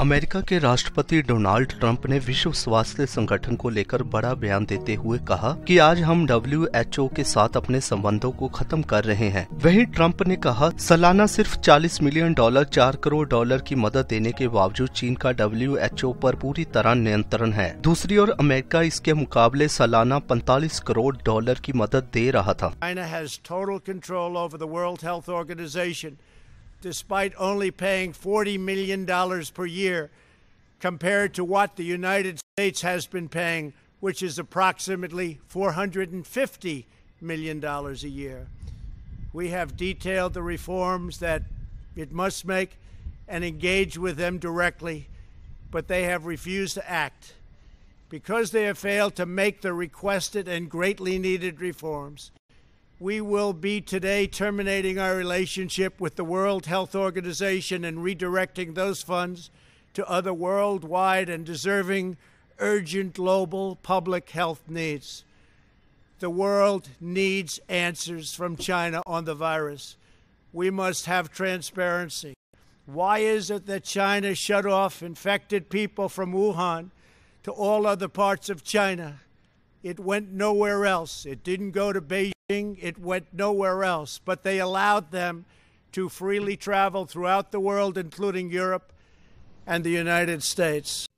America के राष्ट्रपति Donald Trump ने विश्व स्वास्थ्य संगठन को लेकर बड़ा बयान देते हुए कहा कि आज हम डब्ल्यू के साथ अपने संबंधों को खत्म कर रहे हैं वहीं ट्रंप ने कहा सालाना सिर्फ 40 मिलियन डॉलर 4 करोड़ डॉलर की मदद देने के बावजूद चीन का डब्ल्यू आरोप पूरी तरह नियंत्रण है दूसरी ओर अमेरिका इसके मुकाबले सालाना पैंतालीस करोड़ डॉलर की मदद दे रहा था despite only paying $40 million per year compared to what the United States has been paying, which is approximately $450 million a year. We have detailed the reforms that it must make and engage with them directly, but they have refused to act. Because they have failed to make the requested and greatly needed reforms, we will be today terminating our relationship with the World Health Organization and redirecting those funds to other worldwide and deserving urgent global public health needs. The world needs answers from China on the virus. We must have transparency. Why is it that China shut off infected people from Wuhan to all other parts of China? It went nowhere else. It didn't go to Beijing. It went nowhere else. But they allowed them to freely travel throughout the world, including Europe and the United States.